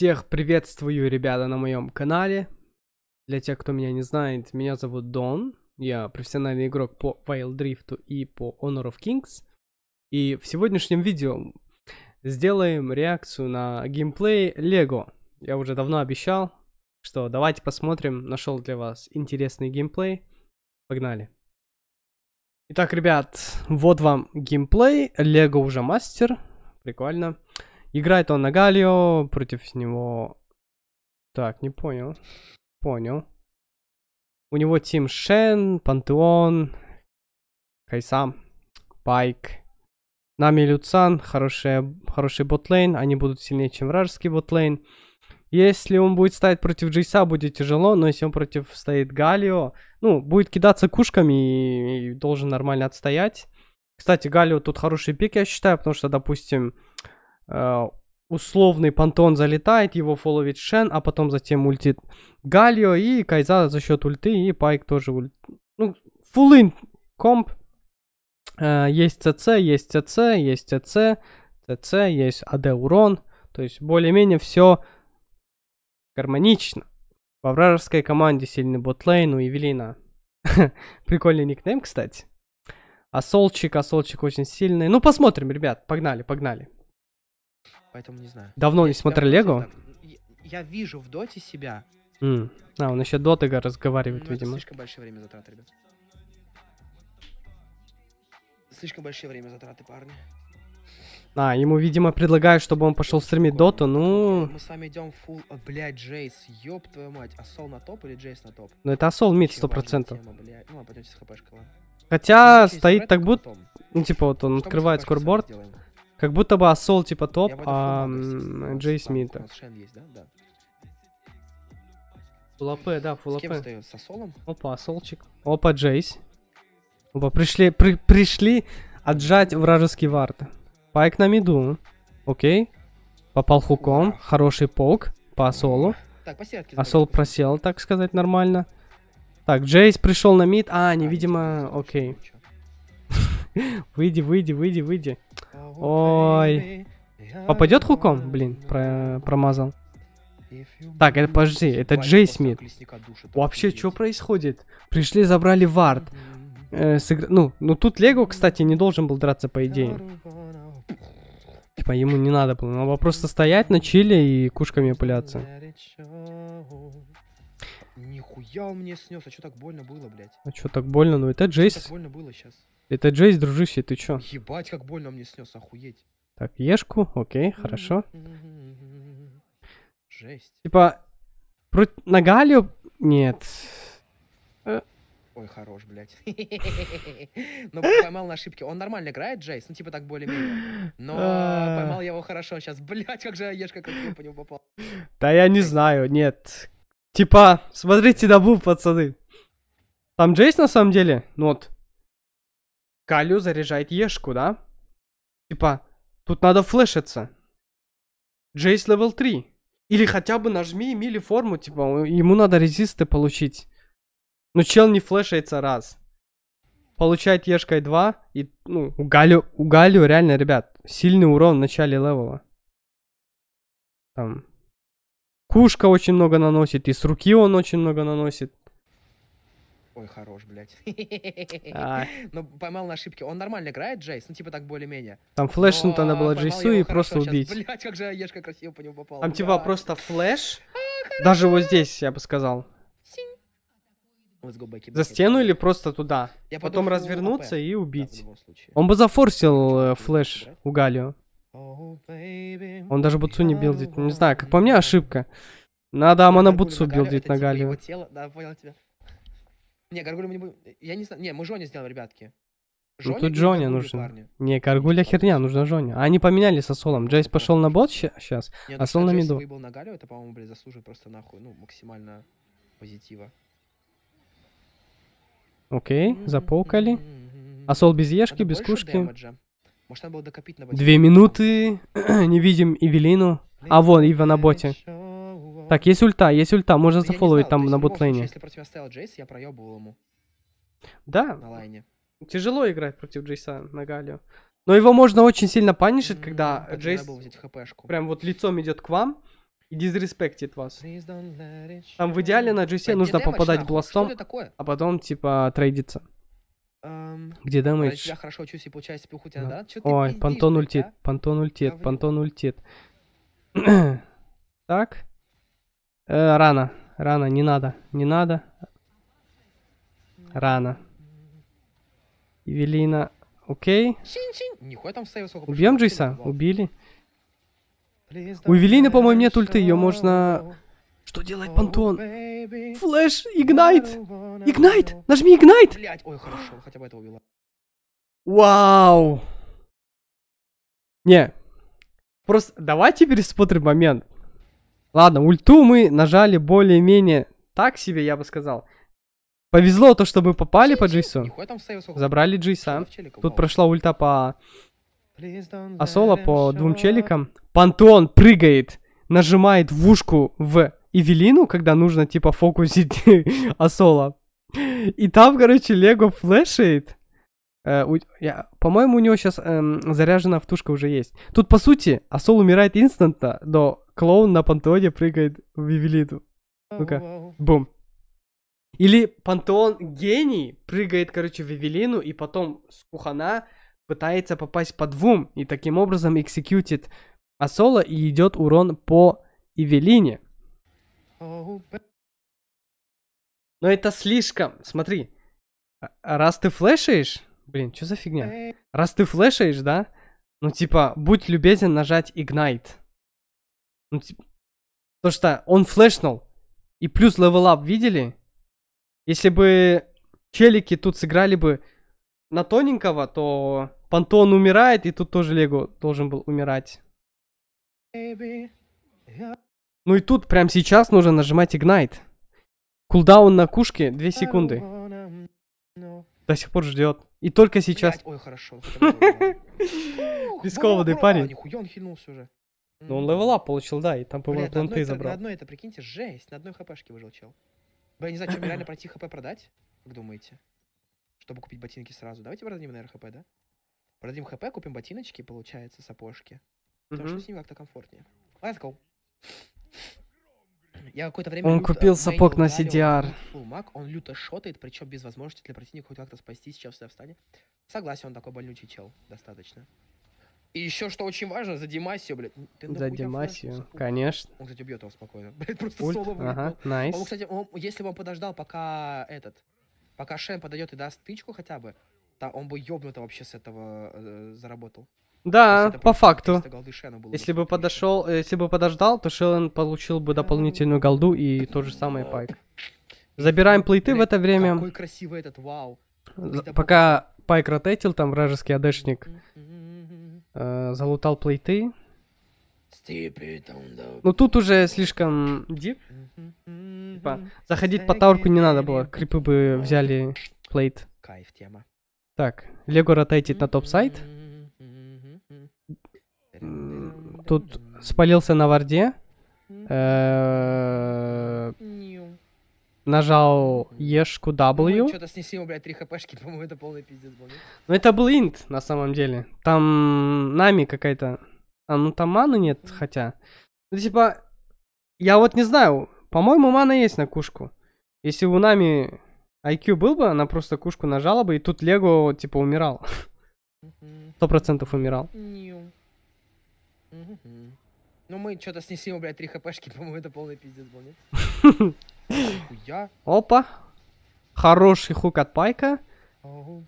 Всех приветствую, ребята, на моем канале. Для тех, кто меня не знает, меня зовут Дон. Я профессиональный игрок по Wild Rift и по Honor of Kings. И в сегодняшнем видео сделаем реакцию на геймплей Лего. Я уже давно обещал, что давайте посмотрим, нашел для вас интересный геймплей. Погнали. Итак, ребят, вот вам геймплей. Лего уже мастер. Прикольно. Прикольно. Играет он на Галио, против него... Так, не понял. Понял. У него Тим Шен, Пантеон, Кайсам, Пайк. Нами Люцан, хорошая, хороший ботлейн, они будут сильнее, чем вражеский ботлейн. Если он будет ставить против Джейса, будет тяжело, но если он против стоит Галио, ну, будет кидаться кушками и, и должен нормально отстоять. Кстати, Галио тут хороший пик, я считаю, потому что, допустим, Э, условный понтон залетает, его фолловит Шен, а потом затем ультит Галио и Кайза за счет ульты, и Пайк тоже ульт... Ну, фуллин комп. Э, есть ЦЦ, есть ЦЦ, есть ЦЦ, ЦЦ, есть АД урон. То есть более-менее все гармонично. Во вражеской команде сильный ботлейн у Евелина. Прикольный никнейм, кстати. Асолчик, Асолчик очень сильный. Ну, посмотрим, ребят, погнали, погнали. Поэтому не знаю. Давно я не смотрел Лего? Я, я вижу в доте себя. Mm. А, он еще до разговаривает, ну, видимо. слишком большое время затрат, ребят. Слишком большое время затраты, парни. А, ему, видимо, предлагают, чтобы он пошел стримить доту, ну... Мы с вами идем фул... Full... Э, блядь, Джейс, ёб твою мать. Асол на топ или Джейс на топ? Ну это Асол мид, сто процентов. Ну, а с хпшкой, Хотя ну, стоит так будто... Ну, типа, вот он что открывает скорборд. Сделаем? Как будто бы Ассол типа топ, а Джей Смита. есть, да? Да. АП, да, фул АП. С кем Ассолом? Опа, Ассолчик. Опа, Джейс. Опа, пришли, при, пришли отжать вражеский вард. Пайк на миду. Окей. Попал хуком. Хороший полк по Ассолу. Так, по Ассол просел, так сказать, нормально. Так, Джейс пришел на мид. А, они, а, видимо, окей. Okay. Выйди, выйди, выйди, выйди. Ой. А Попадет хуком? Блин, про промазал. Так, это подожди, это Джей Смит. Вообще, что происходит? Пришли, забрали Вард. Э, сыгр... Ну, ну тут Лего, кстати, не должен был драться, по идее. Типа, ему не надо было. Надо было просто стоять на чиле и кушками пыляться. Нихуя он мне снес, а что так больно было, блядь? А что так больно? Ну это Джейс. больно было сейчас? Это Джейс, дружище, ты чё? Ебать, как больно мне снес, охуеть. Так, Ешку, окей, хорошо. Жесть. Типа, про... на Галю... Нет. Э. Ой, хорош, блядь. Но поймал на ошибке. Он нормально играет, Джейс, ну типа так более-менее. Но а. поймал я его хорошо сейчас. Блядь, как же Ешка как по нему попал. Да я не знаю, нет. Типа, смотрите на пацаны. Там Джейс на самом деле, ну вот, Калю заряжает Ешку, да? Типа, тут надо флешиться. Джейс левел 3. Или хотя бы нажми мили форму, типа, ему надо резисты получить. Но чел не флешается раз. Получает Ешкой 2. И, ну, у Галю, у Галю реально, ребят, сильный урон в начале левела. Там. Кушка очень много наносит, и с руки он очень много наносит. Ой, хорош, блядь. А. Но поймал на ошибке. Он нормально играет, Джейс, ну типа так более-менее. Там флешнуть надо было Джейсу и просто сейчас. убить. Блядь, как же Ешка красиво по нему попал. Там да. типа просто флеш. А, Даже вот здесь, я бы сказал. Back, за стену или просто туда? Я Потом подумал, развернуться и убить. Да, Он бы зафорсил э, флеш у Галио. Oh, Он даже Бутсу не билдит. Не знаю, как по мне ошибка. Надо Амана Бутсу билдит на Галио. Типа да, понял тебя. Не, Гаргулю мы не будем... Э, я не знаю... Не, мы Жони сделаем, ребятки. Жони ну, тут Джонни нужен. Парни. Не, Гаргуля херня, нужна Джонни. А они поменяли со Солом. Джейс пошел на бот сейчас, а ну, Сол на миду. Если на Галю, это, по-моему, блядь, заслуживает просто нахуй, ну, максимально позитива. Окей, okay, запаукали. А Сол без ешки, без кушки. Может, надо было докопить на боте. Две минуты, не видим Эвелину. а вон, Ива на боте. Шо. Так, есть ульта, есть ульта, можно ну, зафоловить там на бутлейне. Если против оставил Джейс, я проебывал ему. Да. На лайне. Тяжело играть против Джейса на Галио. Но его можно очень сильно панишить, когда Джейс прям вот лицом идет к вам и дизреспектит вас. Там в идеале на Джейсе нужно попадать бластом, а потом типа трейдиться. Эм, где дэмэдж? Я хорошо учусь и типа, получаю спиху тебя, да? Ой, пиздишь, ультит, а? пантон ультит, пантон ультит, пантон ультит. так. Э, рано. Рано, не надо. Не надо. Рано. Евелина. Окей. Убьем Джейса, Убили. У Евелины, по-моему, нет ульты. Ее можно... Что делает oh, Пантон? Флэш, Игнайт! Игнайт! Нажми Игнайт! Ой, хорошо, хотя бы этого убила. Вау! Не. Просто давайте пересмотрим момент. Ладно, ульту мы нажали более-менее так себе, я бы сказал. Повезло то, что мы попали по Джису. Забрали Джиса. Тут прошла ульта по... Асола по двум челикам. Пантеон прыгает, нажимает в ушку в Эвелину, когда нужно, типа, фокусить Асола. И там, короче, Лего флешит. Э, По-моему, у него сейчас эм, заряжена втушка уже есть. Тут, по сути, Асол умирает инстанта до клоун на пантеоне прыгает в Евелиту. Ну-ка, бум. Или пантеон гений прыгает, короче, в Евелину, и потом с кухана пытается попасть по двум, и таким образом эксекьютит Асола, и идет урон по Ивелине. Но это слишком. Смотри, а, а раз ты флешаешь... Блин, что за фигня? Раз ты флешаешь, да? Ну, типа, будь любезен нажать Ignite. Ну, типа, потому что он флешнул. И плюс левелап видели? Если бы челики тут сыграли бы на тоненького, то Пантон умирает, и тут тоже Лего должен был умирать. Ну и тут прямо сейчас нужно нажимать Ignite. Кулдаун на кушке 2 секунды. До сих пор ждет. И только сейчас. Ой, хорошо. Рискованный ну парень. Нихуя он хинулся уже. Но ну, он левела получил, да, и там, по-моему, планты забрал. На одной это, прикиньте, жесть, на одной хпшке выжил чел. Бля, я не знаю, что реально пройти хп продать, как думаете? Чтобы купить ботинки сразу. Давайте продадим, наверное, хп, да? Продадим хп, купим ботиночки, получается, сапожки. Потому что с ним как-то комфортнее. Let's go. Я какое-то время... Он лют, купил сапог на CDR. Маг, он люто шотает, причем без возможности для противника хоть как-то спастись, сейчас в стане. Согласен, он такой больнючий чел, достаточно. И еще что очень важно, за Димасию, блядь. за Димасию, конечно. Он, кстати, убьет его спокойно. Блядь, просто Пульт? соло Ага, найс. Он, кстати, он, если бы он подождал, пока этот, пока Шен подойдет и даст тычку хотя бы, то он бы ёбнуто вообще с этого э, заработал. Да, по факту. Если бы подошел, э, если бы подождал, то Шеллен получил бы ну. дополнительную голду и то же самое Пайк. Забираем плейты в это время. Какой красивый этот, вау. Пока Пайк ротетил там вражеский адешник Э, залутал плейты. Ну тут уже слишком дип. Типа, заходить по таурку не надо было, крипы бы взяли плейт. Кайф тема. Так, Лего ротейтит на топ-сайт. Тут спалился на варде. Э -э нажал Ешку W. Ну, что-то снесил, блядь, три хпшки, по-моему, это полный пиздец был. Ну, это был инт, на самом деле. Там нами какая-то... А, ну там маны нет, mm. хотя. Ну, типа, я вот не знаю, по-моему, мана есть на кушку. Если бы у нами IQ был бы, она просто кушку нажала бы, и тут Лего, типа, умирал. Сто процентов умирал. Ну мы что-то снесим, блядь, три хпшки, по-моему, это полный пиздец был, нет? Хуя. Опа. Хороший хук от Пайка. Oh,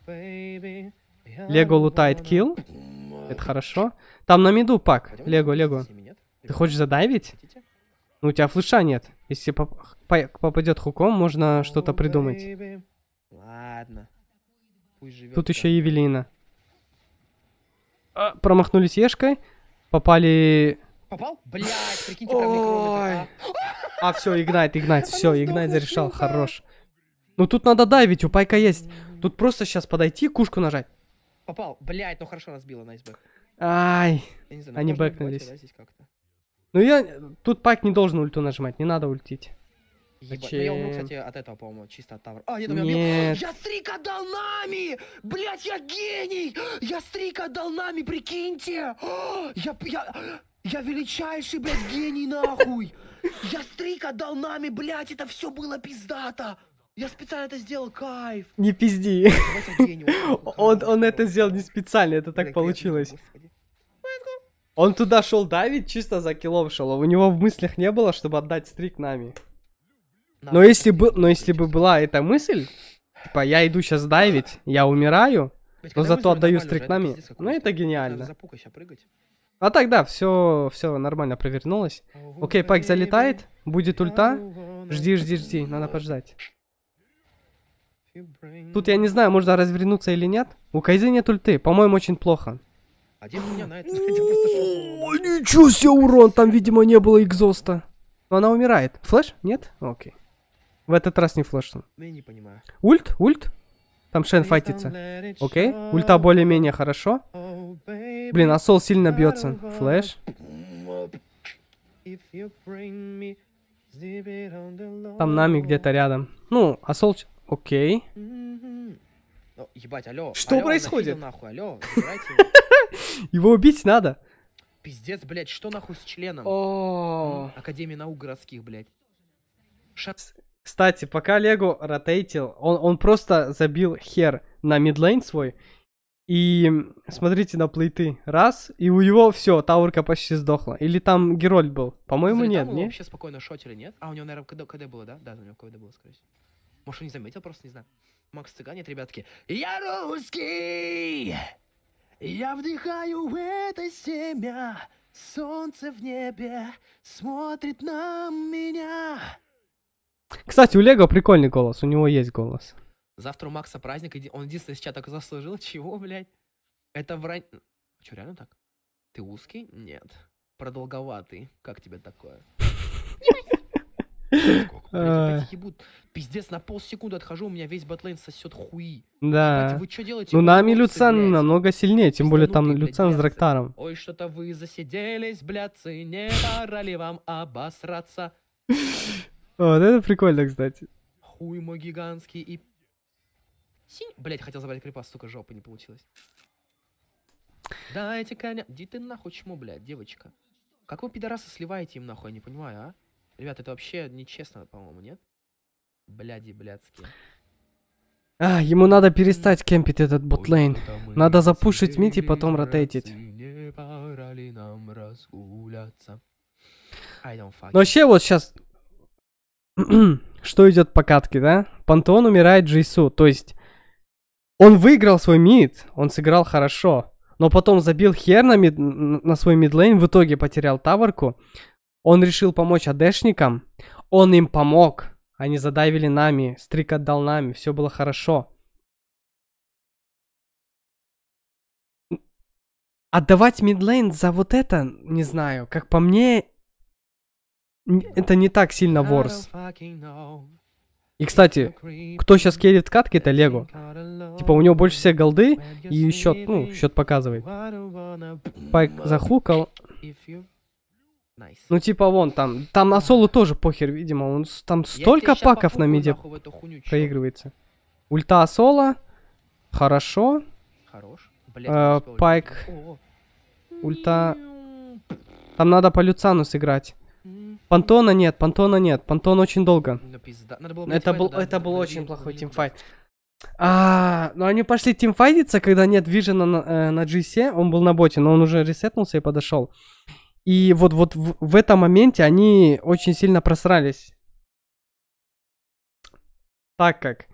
Лего лутает килл. Это хорошо. Там на миду пак. Лего, Лего. Ты хочешь задавить? Ну, у тебя флеша нет. Если попадет хуком, можно oh, что-то придумать. Ладно. Тут еще Евелина. А, промахнулись ешкой. Попали Попал? Блять, прикиньте, прям микрометр. А, а все, Игнайт, Игнайт, все, Игнайт зарешал, хорош. Ну тут надо дайвить, у Пайка есть. Тут просто сейчас подойти, кушку нажать. Попал, блять, ну хорошо на найсбэк. Ай, знаю, они бэкнулись. Да, ну я, тут Пайк не должен ульту нажимать, не надо ультить. Ебать. Ну, я умру, кстати, от этого, по-моему, чисто от тавра. А, нет, у нет. Я стрика дал нами! Блять, я гений! Я стрика дал нами, прикиньте! я, я... Я величайший, блядь, гений нахуй! Я стрик отдал нами, блядь, это все было пиздато! Я специально это сделал, кайф! Не пизди. Он, он это сделал не специально, это так получилось. Он туда шел давить, чисто за киллом шел. А у него в мыслях не было, чтобы отдать стрик нами. Но если, бы, но если бы была эта мысль, типа, я иду сейчас давить, я умираю, но зато отдаю стрик нами, ну это гениально. А а так, да, все, все нормально провернулось. Окей, Пайк залетает, будет ульта. Жди, жди, жди, надо подождать. Тут я не знаю, можно развернуться или нет. У Кайзы нет ульты, по-моему, очень плохо. Ничего себе урон, там, видимо, не было экзоста. Но она умирает. Флэш? Нет? Окей. В этот раз не флэш. Ну, Ульт? Ульт? Там Шен файтится. Окей. Ульта более-менее хорошо. Блин, Асол сильно бьется. Флэш. Там Нами где-то рядом. Ну, Асол, Сол... Окей. Ну, ебать, алло. Что алло, происходит? Нахуй, алло, Его убить надо. Пиздец, блядь, что нахуй с членом? О. Академия наук городских, блядь. Шат. Кстати, пока Лего ротейтил, он, он просто забил хер на мидлейн свой. И смотрите на плейты. Раз, и у него все, таурка почти сдохла. Или там Герольд был. По-моему, нет, не? вообще спокойно шотили, нет? А, у него, наверное, КД, КД было, да? Да, у него КД было, скорее всего. Может, он не заметил, просто не знаю. Макс Цыганет, ребятки. Я русский! Я вдыхаю в это семя. Солнце в небе смотрит на меня. Кстати, у Лего прикольный голос, у него есть голос. Завтра у Макса праздник, он единственный сейчас так заслужил. Чего, блядь? Это врань... Че, реально так? Ты узкий? Нет. Продолговатый. Как тебе такое? А. Пиздец, на полсекунды отхожу, у меня весь батлейн сосет хуи. Да. Вы что делаете? Ну, нами Люцен намного сильнее, тем более там Люцен с Драктаром. Ой, что-то вы засиделись, блядцы, не пора ли вам обосраться? Вот это прикольно, кстати. Хуй мой гигантский и... Синь... Блять, хотел забрать крипа, сука, жопа не получилось. Дайте коня... Иди ты нахуй чему, блядь, девочка. Как вы пидорасы сливаете им нахуй, я не понимаю, а? Ребят, это вообще нечестно, по-моему, нет? Бляди, блядские. А, ему надо перестать кемпить этот ботлейн. Надо запушить мити, и потом ротейтить. Но вообще вот сейчас что идет по катке, да? Пантеон умирает Джейсу, то есть он выиграл свой мид, он сыграл хорошо, но потом забил хер на, мид, на свой мидлейн, в итоге потерял таварку. Он решил помочь адешникам, он им помог, они задавили нами, стрик отдал нами, все было хорошо. Отдавать мидлейн за вот это, не знаю, как по мне, это не так сильно ворс. И, кстати, кто сейчас керит катки, это Лего. Типа, у него больше всех голды, и счет, ну, счет показывает. Пайк захукал. Ну, типа, вон там. Там на соло тоже похер, видимо. Он, там столько паков на миде проигрывается. Ульта соло. Хорошо. Хорош. Блядь, э, пайк. Ульта. Там надо по Люцану сыграть. Пантона нет, Пантона нет, Пантон очень долго. это был, это был очень плохой тимфайт. А, ну они пошли тимфайдиться, когда нет Вижена на, э, он был на боте, но он уже ресетнулся и подошел. И вот, вот в, в этом моменте они очень сильно просрались. Так как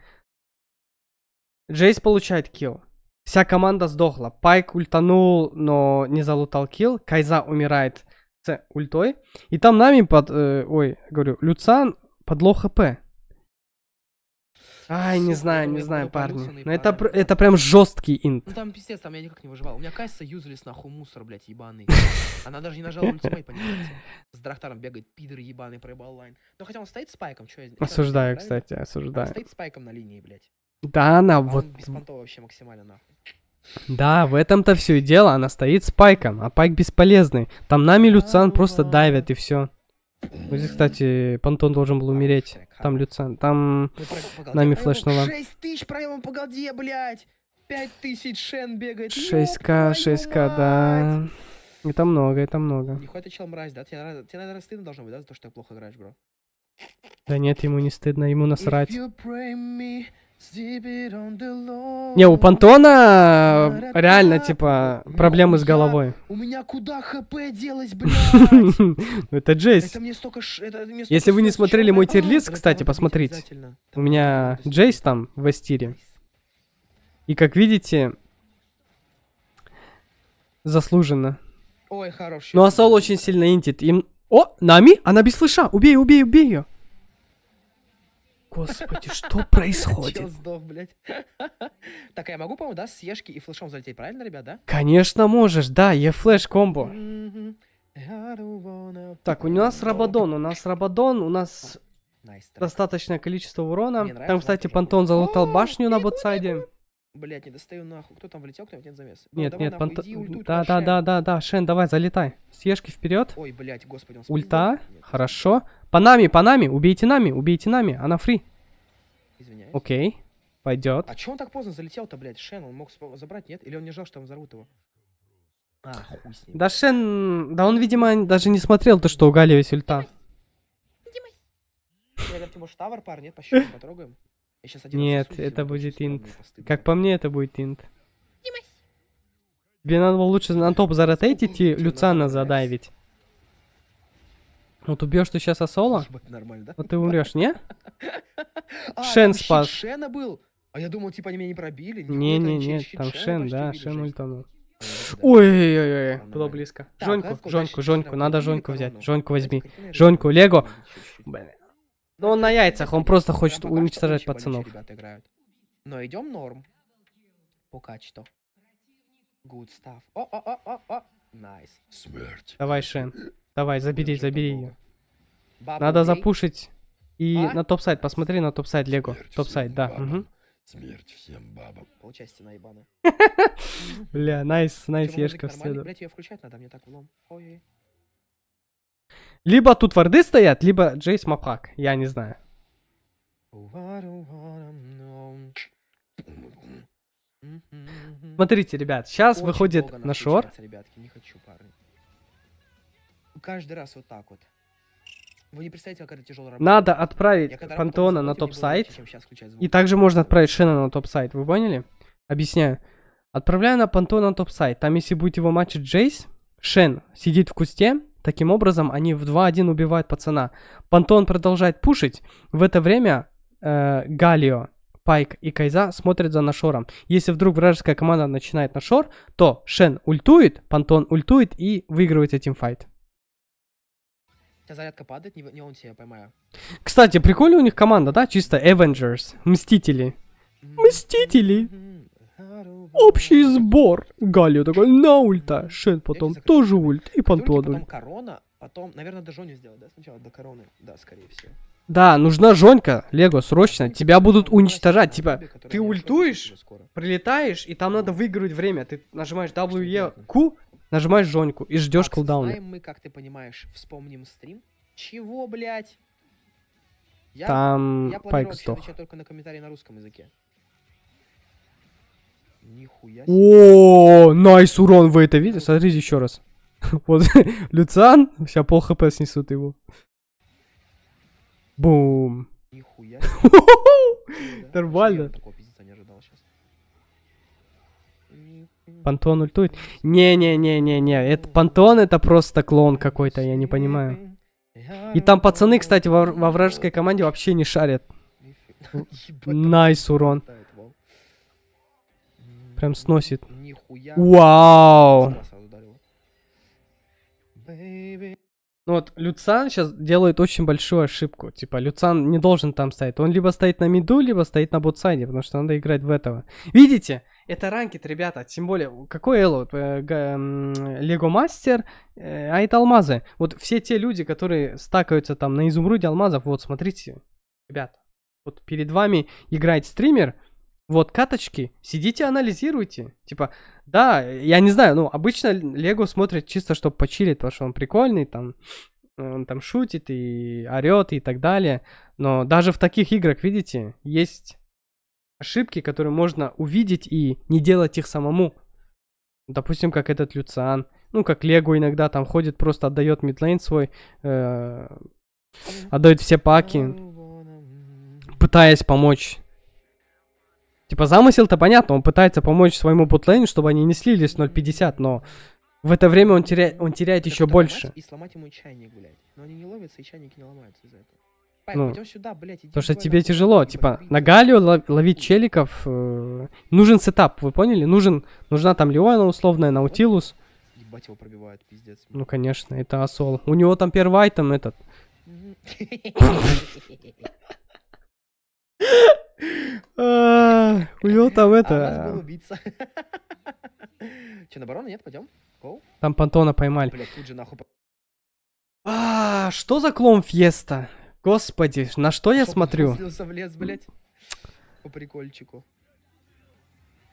Джейс получает килл. Вся команда сдохла. Пайк ультанул, но не залутал килл. Кайза умирает с ультой. И там нами под... Э, ой, говорю, Люцан под лоу хп. Ай, не знаю, не знаю, парни. Но ну, это, это прям жесткий инт. Ну там пиздец, там я никак не выживал. У меня Кайса юзлис нахуй мусор, блядь, ебаный. Она даже не нажала ультимейт, понимаете? С Драхтаром бегает, пидор ебаный, проебал лайн. Но ну, хотя он стоит спайком, что я... Осуждаю, кстати, осуждаю. Он стоит спайком на линии, блядь. Да, она а вот... Беспонтово вообще максимально нахуй. Да, в этом-то все и дело. Она стоит с Пайком, а Пайк бесполезный. Там нами Люцан просто давят и все. Вот ну, здесь, кстати, Пантон должен был умереть. Там Люцан, там нами флешного. 6 тысяч проемом, погоди, блядь! 5 тысяч Шен бегает. 6к, 6к, да. Это много, это много. Нихуя ты чел мразь, да? Тебе, тебе, наверное, стыдно должно быть, да, за то, что ты плохо играешь, бро? Да нет, ему не стыдно, ему насрать. Не, у Пантона реально, типа, проблемы с головой. У меня куда хп делось, блядь? Ну, это Джейс. Если вы не смотрели мой тирлис, кстати, посмотрите. У меня Джейс там в эстире. И как видите, заслуженно. Ну а Сол очень сильно интит. О, Нами? Она без слыша. Убей, убей, убей ее. Господи, что происходит? сдох, блядь? Так, а я могу, по-моему, да, с Ешки и флешом залететь, правильно, ребят, да? Конечно можешь, да, я флеш комбо. Так, у нас Рабадон, у нас Рабадон, у нас достаточное количество урона. Там, кстати, Пантон залутал башню на ботсайде. Блять, не достаю нахуй. Кто там влетел, кто-нибудь нет замеса? Нет, ну, давай, нет, понт... ульту, да, да, да, да, да, Шен, давай, залетай. Съешки вперед. Ой, блять, господи, он спиздил. Ульта, нет. хорошо. По нами, по нами, убейте нами, убейте нами, она фри. Извиняюсь. Окей, пойдет. А че он так поздно залетел-то, блять? Шен, он мог забрать, нет? Или он не жал, что там взорвут его? А, хуй с ним. Да Шен, да он, видимо, даже не смотрел то, что у Гали есть ульта. Димас. Димас. Я говорю, тавр, пар, нет, пощупаем, потрогаем сейчас один Нет, засушу, это будет инт. Как по мне, это будет инт. Тебе надо было лучше на топ заротейтить и Люцана задавить. Вот убьешь ты сейчас Асола, нормально, да? вот ты умрешь, не? А, Шен спас. Шена был? А я думал, типа они меня не пробили. Не-не-не, там Шен, да, Шен ультанул. Ой-ой-ой, было близко. Жоньку, Жоньку, Жоньку, надо Жоньку взять. Жоньку возьми. Жоньку, Лего. Ну, ну, Блин. Но он на яйцах, он просто хочет уничтожать пацанов. Ребята играют. Но идем норм. по качеству. Good stuff. О, о, о, о, о. Найс. Nice. Смерть. Давай, Шен. Давай, забери, забери ее. Надо запушить. И а? на топ-сайт, посмотри на топ-сайт Лего. Топ-сайт, да. Угу. Смерть всем бабам. Получай стена ебаная. Бля, найс, найс, ешка в следу. Блять, ее включать надо, мне так влом. Ой-ой. Либо тут варды стоят, либо Джейс Мапак. Я не знаю. Смотрите, ребят, сейчас Очень выходит на шор. Ребятки, не хочу пары. Каждый раз вот так вот. Вы не представляете, как это тяжело работать. Надо отправить Пантона на типа топ-сайт. И также можно отправить Шена на топ-сайт. Вы поняли? Объясняю. Отправляю на Пантона на топ-сайт. Там, если будет его матчить Джейс, Шен сидит в кусте, Таким образом, они в 2-1 убивают пацана. Пантон продолжает пушить. В это время э, Галио, Пайк и Кайза смотрят за Нашором. Если вдруг вражеская команда начинает Нашор, то Шен ультует, Пантон ультует и выигрывает этим файт. У тебя зарядка падает, не, не он тебя поймаю. Кстати, прикольная у них команда, да? Чисто Avengers, Мстители. Мстители! Общий сбор. Галио такой на ульта. Шен потом тоже ульт и понтон Потом корона, потом, наверное, до Жоню сделать, да? Сначала до короны, да, скорее всего. Да, нужна Жонька, Лего, срочно. Ну, Тебя будут ну, уничтожать. Типа, ты ультуешь, прилетаешь, и там надо выигрывать время. Ты нажимаешь WEQ, нажимаешь Жоньку и ждешь колдауна. мы, как ты понимаешь, вспомним стрим. Чего, блядь? Я, там я Пайк сдох. только на комментарии на русском языке. О, найс урон, вы это видели, Смотрите еще раз. Вот Люциан, сейчас пол хп снесут его. Бум. Нихуя. Нормально. Пантон ультует? Не-не-не-не-не, это Пантон это просто клон какой-то, я не понимаю. И там пацаны, кстати, во, во вражеской команде вообще не шарят. Найс урон. Прям сносит. Нихуя. Вау! Ну вот, Люцан сейчас делает очень большую ошибку. Типа, Люцан не должен там стоять. Он либо стоит на миду, либо стоит на ботсайде, потому что надо играть в этого. Видите? Это ранкет, ребята. Тем более, какой Элло? Э, Лего Мастер, э, а это алмазы. Вот все те люди, которые стакаются там на изумруде алмазов, вот смотрите, ребят. Вот перед вами играет стример, вот каточки, сидите, анализируйте. Типа, да, я не знаю, ну, обычно Лего смотрит чисто, чтобы почилить, потому что он прикольный, там, он там шутит и орет и так далее. Но даже в таких играх, видите, есть ошибки, которые можно увидеть и не делать их самому. Допустим, как этот Люциан. Ну, как Лего иногда там ходит, просто отдает мидлейн свой, э, отдает все паки, пытаясь помочь Типа замысел-то понятно, он пытается помочь своему бутлейну, чтобы они не слились 0.50, но в это время он теряет, он теряет еще больше. И сломать ему чайник, блядь. Но они не ловятся, и чайники не ломаются из-за этого. Ну, сюда, блядь, потому что тебе тяжело, типа, на Галию ловить челиков, э, нужен сетап, вы поняли? Нужен, нужна там Леона условная, Наутилус. Ебать его пробивают, пиздец. Ну, конечно, это Асол. У него там первый айтем этот. А, у него э, там а это... Че, на барона нет? Пойдем? Там понтона поймали. А, что за клон Фьеста? Господи, на что я смотрю? в лес, По прикольчику.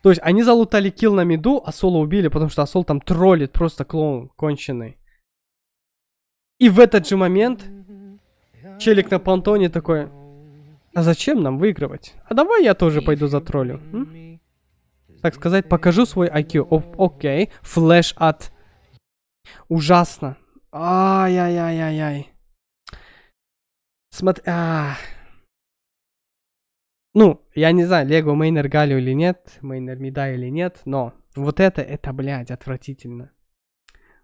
То есть они залутали килл на миду, а Соло убили, потому что Асол там троллит, просто клоун конченый. И в этот же момент челик на понтоне такой... А зачем нам выигрывать? А давай я тоже пойду за троллю. М? Так сказать, покажу свой IQ. О, окей. Флэш от... Ужасно. Ай-яй-яй-яй-яй. Смотри... А... Ну, я не знаю, Лего Мейнер Галю или нет, Мейнер Меда или нет, но вот это, это, блядь, отвратительно.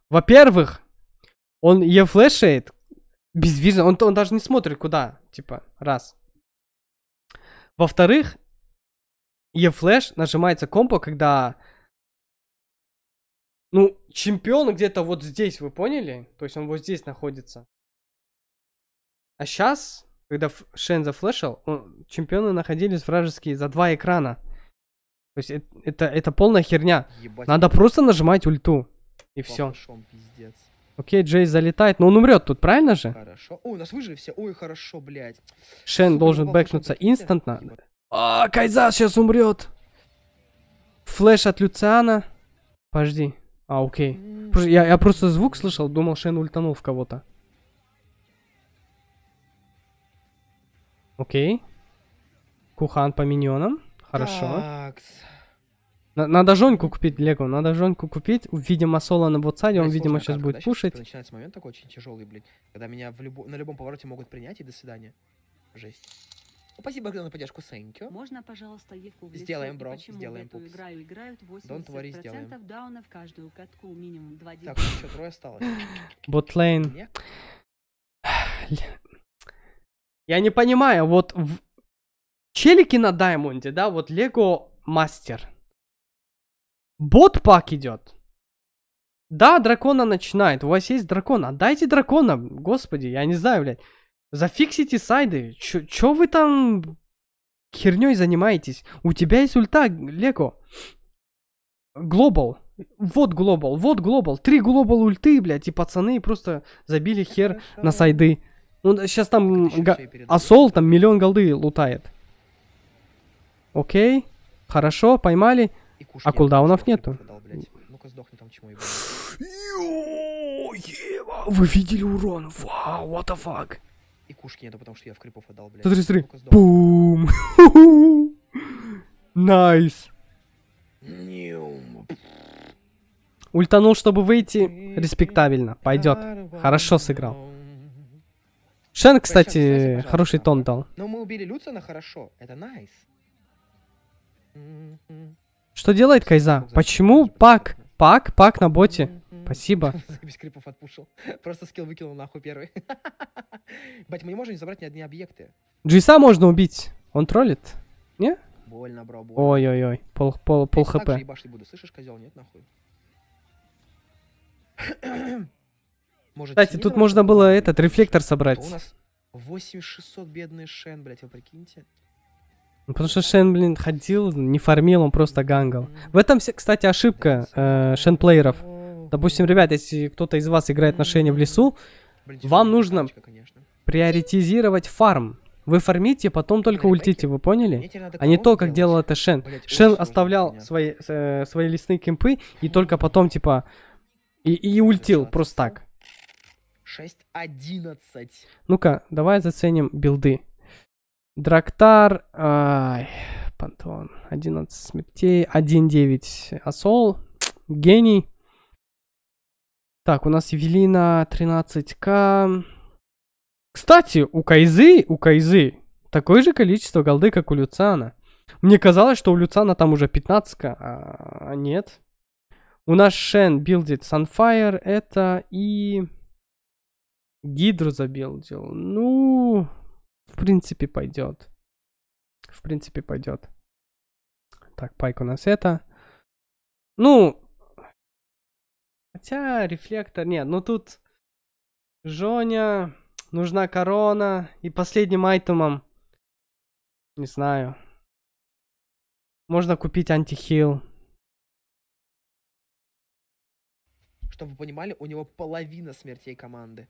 Во-первых, он ее флешает безвижно, он, он даже не смотрит куда, типа, раз. Во-вторых, E-Flash нажимается компо, когда... Ну, чемпион где-то вот здесь, вы поняли? То есть он вот здесь находится. А сейчас, когда Шен зафлешил, он... чемпионы находились вражеские за два экрана. То есть это, это, это полная херня. Ебать. Надо просто нажимать ульту. И все. Пиздец. Окей, Джей залетает, но он умрет тут, правильно же? Хорошо. Ой, у нас выжили все. Ой, хорошо, блядь. Шен должен бэкнуться инстантно. А, Кайза сейчас умрет. Флэш от Люциана. Подожди. А, окей. Я, я просто звук слышал, думал, Шен ультанул в кого-то. Окей. Кухан по миньонам. Хорошо. Так. Надо Жоньку купить, Лего, надо Жоньку купить. Видимо, соло на ботсаде, он, видимо, сейчас а будет пушить. начинается момент такой очень тяжелый, блядь, когда меня на любом повороте могут принять, и до свидания. Жесть. Ну, спасибо, за поддержку, Сэнкю. Можно, пожалуйста, Евку в Сделаем, бро, сделаем, пупс. Играю, играют 80% сделаем. дауна в каждую катку, минимум 2 Так, еще трое осталось. Ботлейн. Я не понимаю, вот в... Челики на Даймонде, да, вот Лего Мастер, Бот-пак идет. Да, дракона начинает. У вас есть дракон. Отдайте дракона. Господи, я не знаю, блядь. Зафиксите сайды. Ч чё вы там херней занимаетесь? У тебя есть ульта, Леко. Глобал. Вот глобал, вот глобал. Три глобал ульты, блядь. И пацаны просто забили хер Хорошо. на сайды. Ну, сейчас там Асол там миллион голды лутает. Окей. Хорошо, поймали. А кулдаунов нету. Вы видели урон? Вау, what the fuck? И кушки нету, потому что я в крипов отдал, блядь. 133. Бум! Найс. Ультанул, чтобы выйти. Респектабельно. Пойдет. Хорошо сыграл. Шен, кстати, Шен, хороший тон дал. Но ну, мы убили Люцина хорошо. Это найс. Nice. М-м-м. Что делает Кайза? Почему пак? Пак, пак на боте. Спасибо. Без крипов отпушил. Просто скилл выкинул нахуй первый. Бать, мы не можем забрать ни одни объекты. Джейса можно убить. Он троллит? Не? Больно, бро, больно. Ой-ой-ой, пол, пол, пол хп. Я ебашить буду, слышишь, козел, нет, нахуй. Может, Кстати, тут можно было этот рефлектор собрать. у нас 8600 бедный шен, блядь, вы прикиньте. Ну, потому что Шен, блин, ходил, не фармил, он просто гангал. В этом, кстати, ошибка э, Шен-плееров. Допустим, ребят, если кто-то из вас играет на Шене в лесу, вам нужно приоритизировать фарм. Вы фармите, потом только а ультите, вы поняли? А не то, как делал это Шен. Шен оставлял свои, э, свои лесные кемпы и только потом, типа, и, и ультил просто так. 6.11. Ну-ка, давай заценим билды. Драктар, ай, Пантон, 11 смертей, 1-9 Асол, гений. Так, у нас Евелина 13к. Кстати, у Кайзы, у Кайзы такое же количество голды, как у Люцана. Мне казалось, что у Люцана там уже 15к, а, а нет. У нас Шен билдит Sunfire, это и... Гидру забилдил. Ну, в принципе, пойдет. В принципе, пойдет. Так, пайк у нас это. Ну, хотя рефлектор, нет, ну тут Жоня, нужна корона. И последним айтемом, не знаю, можно купить антихил. Чтобы вы понимали, у него половина смертей команды.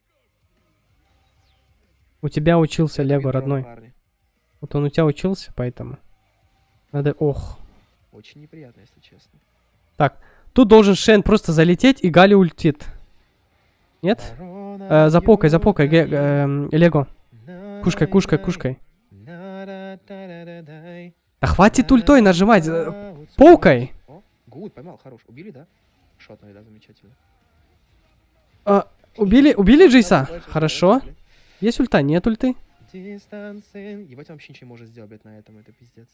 У тебя учился Лего, родной. Вот он у тебя учился, поэтому... Надо... Ох. Очень неприятно, если честно. Так, тут должен Шен просто залететь, и Гали ультит. Нет? Э, запокай, запокай, ге, э, Лего. Кушкай, кушкай, кушкай. Да хватит ультой нажимать. Э, э, Паукай. Гуд, поймал, хорош. Убили, да? Шотный, да, замечательно. А, убили, убили Джейса? Хорошо. Есть ульта, нет ульты? Дистанции. Ебать, он вообще ничего не может сделать, на этом, это пиздец.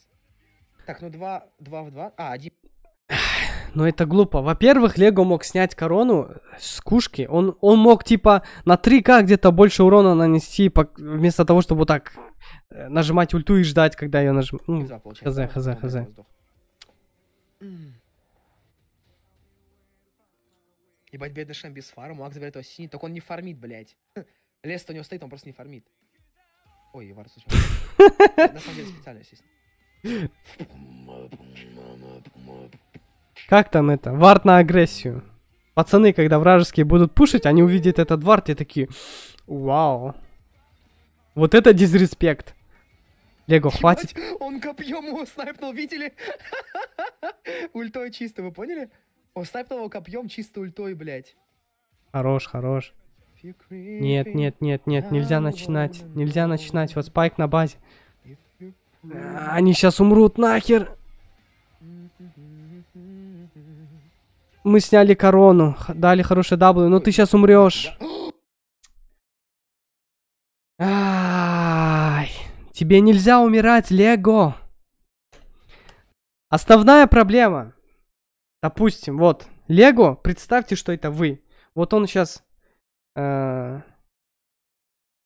Так, ну два, два в два. А, один. Но ну, это глупо. Во-первых, Лего мог снять корону с кушки. Он, он мог, типа, на 3К где-то больше урона нанести, вместо того, чтобы вот так э, нажимать ульту и ждать, когда ее нажму. Ну, хз, хз, хз. Ебать, бедный Шам без фарма, Макс говорит, о синий, так он не фармит, блядь. лес у него стоит, он просто не фармит. Ой, Ивар, случайно. На самом деле специально, естественно. Как там это? Вард на агрессию. Пацаны, когда вражеские будут пушить, они увидят этот вард и такие... Вау. Вот это дизреспект. Лего, хватит. Он копьем его снайпнул, видели? Ультой чисто, вы поняли? Он снайпнул его копьем чисто ультой, блядь. Хорош, хорош. Нет, нет, нет, нет, нельзя начинать. Нельзя начинать. Вот Спайк на базе. Они сейчас умрут нахер. Мы сняли корону, дали хороший дабл, но ты сейчас умрешь. Ай, тебе нельзя умирать, Лего. Основная проблема. Допустим, вот, Лего, представьте, что это вы. Вот он сейчас Э,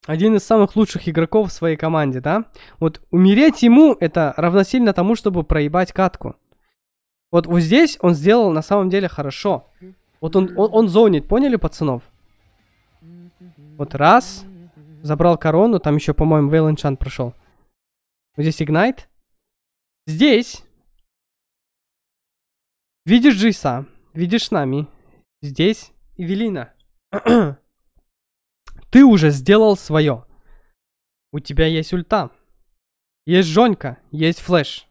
один из самых лучших игроков в своей команде, да? Вот умереть ему это равносильно тому, чтобы проебать катку. Вот вот здесь он сделал на самом деле хорошо. Вот он, он, он зонит, поняли, пацанов? Вот раз. Забрал корону, там еще, по-моему, Вейл прошел. Вот здесь Игнайт. Здесь. Видишь Джиса, видишь Нами. Здесь Эвелина. Ты уже сделал свое. У тебя есть ульта. Есть жонька, есть флеш.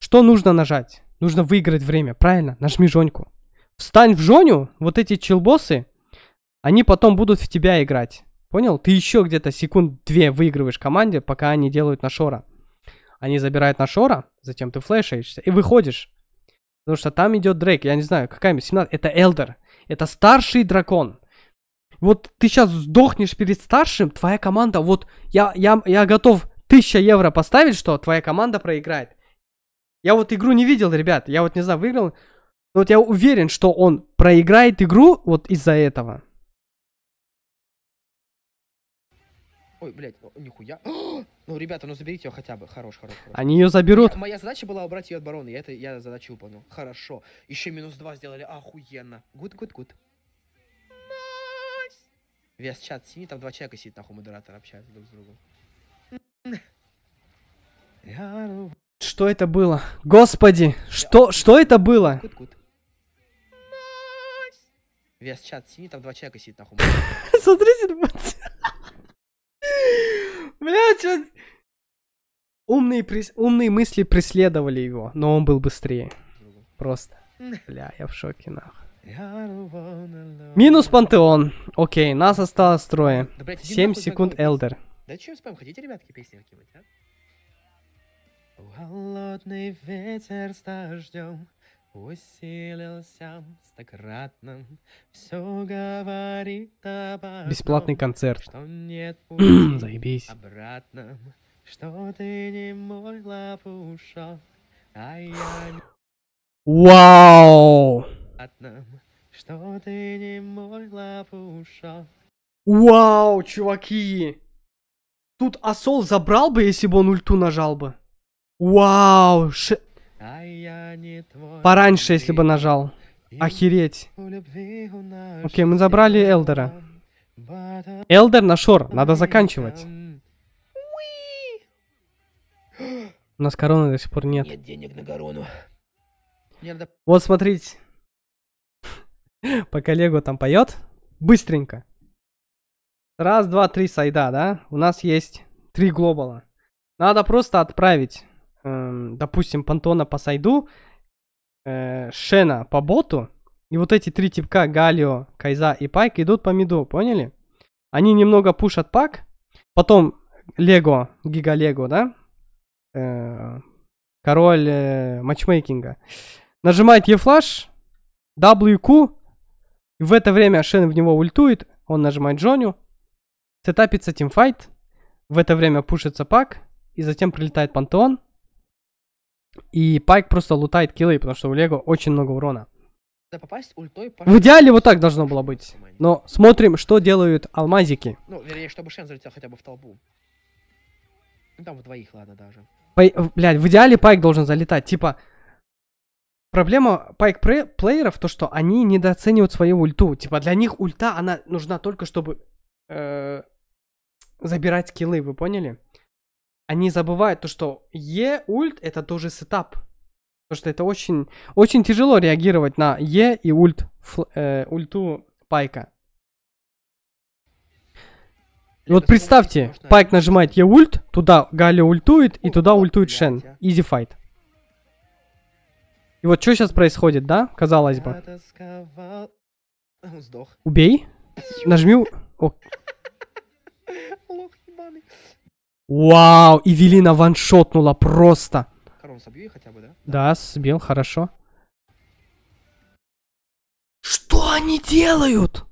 Что нужно нажать? Нужно выиграть время, правильно? Нажми жоньку. Встань в жоню, вот эти челбосы, они потом будут в тебя играть. Понял? Ты еще где-то секунд две выигрываешь команде, пока они делают на шора. Они забирают на шора, затем ты флешаешься и выходишь. Потому что там идет Дрейк, я не знаю, какая 17, это Элдер. Это старший дракон. Вот ты сейчас сдохнешь перед старшим, твоя команда, вот я, я, я готов 1000 евро поставить, что твоя команда проиграет. Я вот игру не видел, ребят, я вот не знаю, выиграл. Но вот я уверен, что он проиграет игру вот из-за этого. Ой, блядь, нихуя. ну, ребята, ну заберите ее хотя бы. Хорош, хорош, хорош. Они ее заберут. Я, моя задача была убрать ее от барона, я, это, я задачу выполнил. Хорошо. Еще минус два сделали, охуенно. Гуд, гуд, гуд. Вес чат синий, там два человека сидит, нахуй модератор общается друг с другом. Что это было? Господи, что, что это было? кут Вес чат синий, там два человека сидит, нахуй. Смотрите, Бля, что... Умные, прис... Умные мысли преследовали его, но он был быстрее. Просто. Бля, я в шоке, нахуй. Минус Пантеон. Окей, нас осталось трое. Да, блядь, 7 секунд Элдер. Да чем спам, хотите, ребятки, песни какие а? Холодный ветер с дождем усилился стократно. Все говорит обо Бесплатный концерт. Что нет пути Заебись. обратно. Что ты не мой лапушок, а я... Вау! Wow нам, что ты не мой лапушок. Вау, чуваки! Тут осол забрал бы, если бы он ульту нажал бы. Вау! Ш... А Пораньше, если бы нажал. Охереть. Окей, мы забрали Элдера. Элдер на шор, надо заканчивать. У нас короны до сих пор нет. Нет денег на корону. Вот смотрите. пока Лего там поет. Быстренько. Раз, два, три сайда, да? У нас есть три глобала. Надо просто отправить, эм, допустим, Пантона по сайду, э, Шена по боту, и вот эти три типка, Галио, Кайза и Пайк, идут по миду, поняли? Они немного пушат пак, потом Лего, Гига Лего, да? Э, король э, матчмейкинга. Нажимает E-флаш, WQ, в это время Шен в него ультует, он нажимает Джоню, сетапится тимфайт, в это время пушится Пак, и затем прилетает Пантеон, и Пайк просто лутает киллы, потому что у Лего очень много урона. Да попасть ультой... Пожалуйста. В идеале вот так должно было быть. Но смотрим, что делают алмазики. Ну, вернее, чтобы Шен залетел хотя бы в толпу. Ну, там в двоих, ладно, даже. По... Блядь, в идеале Пайк должен залетать. Типа, Проблема пайк-плееров то, что они недооценивают свою ульту. Типа для них ульта, она нужна только, чтобы э, забирать киллы, вы поняли? Они забывают то, что Е ульт это тоже сетап. Потому что это очень, очень тяжело реагировать на Е и ульт, фл, э, ульту пайка. И вот представьте, Пайк нажимает Е ульт, туда Галя ультует, и ну, туда ультует Шен. Изи файт. И вот что сейчас происходит, да? Казалось бы. Сдох. Убей. Нажми... О. Вау, Эвелина ваншотнула просто. Корон собью хотя бы, да? Да, сбил, хорошо. Что они делают?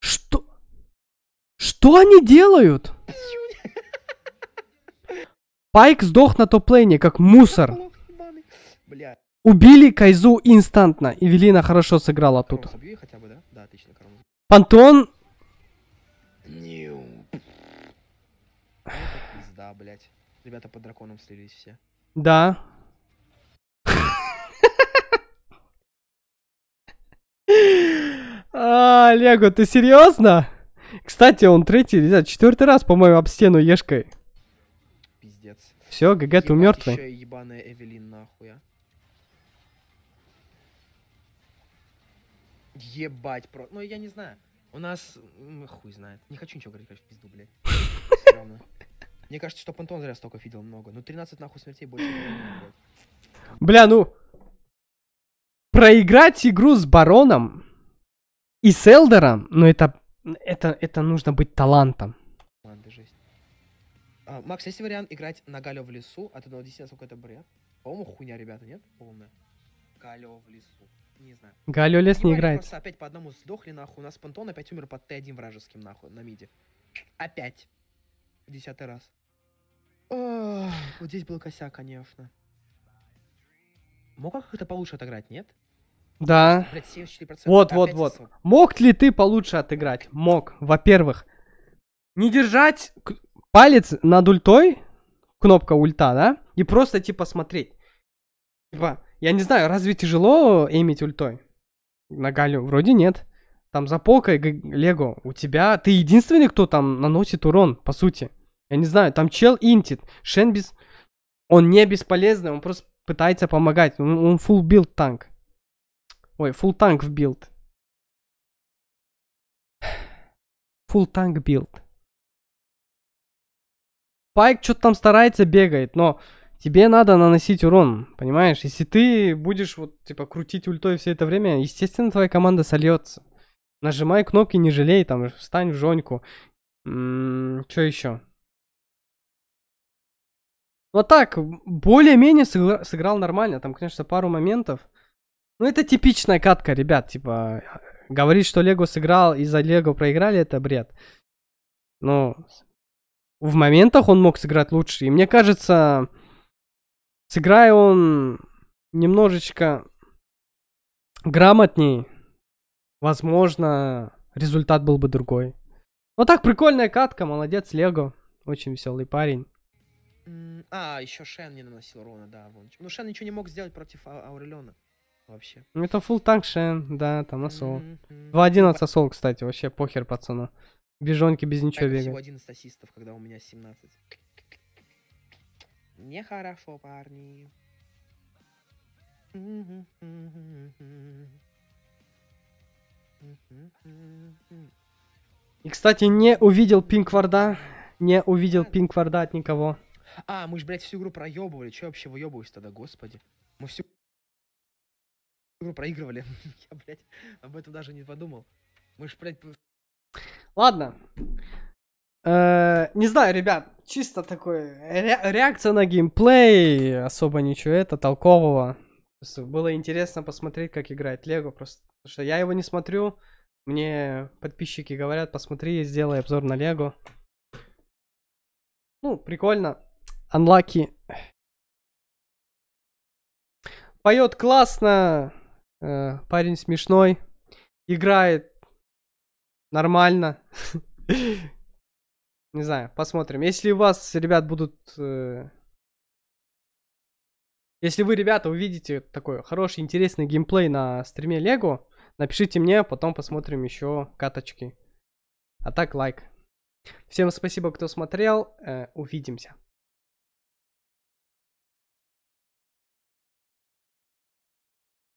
Что? Что они делают? Пайк сдох на топ-лейне, как мусор. Убили Кайзу инстантно. Эвелина хорошо сыграла тут. Пантон. Да, ну, блядь. Ребята под драконом слились все. Да. А, Лего, ты серьезно? Кстати, он третий, четвертый раз, по-моему, об стену ешкой. Пиздец. Все, ГГ, ты мертвый. ебаная Эвелин, нахуя. Ебать, про... Ну, я не знаю. У нас... Хуй знает. Не хочу ничего говорить, короче, в пизду, блядь. Странно. Мне кажется, что Пантон зря столько видел много. Ну, 13 нахуй смертей больше. Бля, ну... Проиграть игру с Бароном и с Элдером, ну, это... Это, это нужно быть талантом. Ладно, жесть. А, Макс, есть вариант играть на Галё в лесу от 1 до 10, насколько это бред? По-моему, хуйня, ребята, нет? Полная. Галё в лесу. Не знаю. Галю лес не играет. Просто опять по одному сдохли, нахуй. У нас понтон опять умер под Т1 вражеским, нахуй, на миде. Опять. В десятый раз. Ох, вот здесь был косяк, конечно. Мог как-то получше отыграть, нет? Да. Вот, вот, вот. Мог ли ты получше отыграть? Мог. Во-первых, не держать палец над ультой, кнопка ульта, да, и просто типа смотреть. Типа, я не знаю, разве тяжело иметь ультой? На Галю вроде нет. Там за полкой Лего, у тебя... Ты единственный, кто там наносит урон, по сути. Я не знаю, там чел интит. Шен без... Он не бесполезный, он просто пытается помогать. Он, он full build танк. Ой, full танк в билд. Full танк билд. Пайк что-то там старается, бегает, но тебе надо наносить урон, понимаешь? Если ты будешь вот, типа, крутить ультой все это время, естественно, твоя команда сольется. Нажимай кнопки, не жалей, там, встань в жоньку. М-м, что еще? Вот так, более-менее сыграл, нормально, там, конечно, пару моментов. Ну, это типичная катка, ребят, типа, э, говорить, что Лего сыграл и за Лего проиграли, это бред. Ну, в моментах он мог сыграть лучше, и мне кажется, Сыграя он немножечко грамотней, возможно, результат был бы другой. Вот так прикольная катка, молодец, Лего. Очень веселый парень. А, еще Шен не наносил урона, да. Вон. Ну, Шен ничего не мог сделать против а Аурелиона. Вообще. Ну, это фул танк Шен, да, там асол. 2-1 от асол, кстати, вообще похер, пацану. Бежонки без ничего бегают. Всего 11 ассистов, когда у меня 17. Нехорошо, парни. И, кстати, не увидел пинкварда. Не увидел пинкварда от никого. А, мы же, блядь, всю игру проебывали. Че вообще выебываюсь тогда, господи? Мы всю игру проигрывали. Я, блядь, об этом даже не подумал. Мы ж, блядь... Ладно. Э, не знаю, ребят, чисто такой реакция на геймплей, особо ничего это толкового. Было интересно посмотреть, как играет Лего, просто потому что я его не смотрю. Мне подписчики говорят, посмотри, сделай обзор на Лего. Ну, прикольно. Unlucky. Поет классно. Э, парень смешной. Играет нормально. Не знаю, посмотрим. Если у вас, ребят, будут... Э... Если вы, ребята, увидите такой хороший, интересный геймплей на стриме Лего, напишите мне, потом посмотрим еще каточки. А так лайк. Всем спасибо, кто смотрел. Э, увидимся.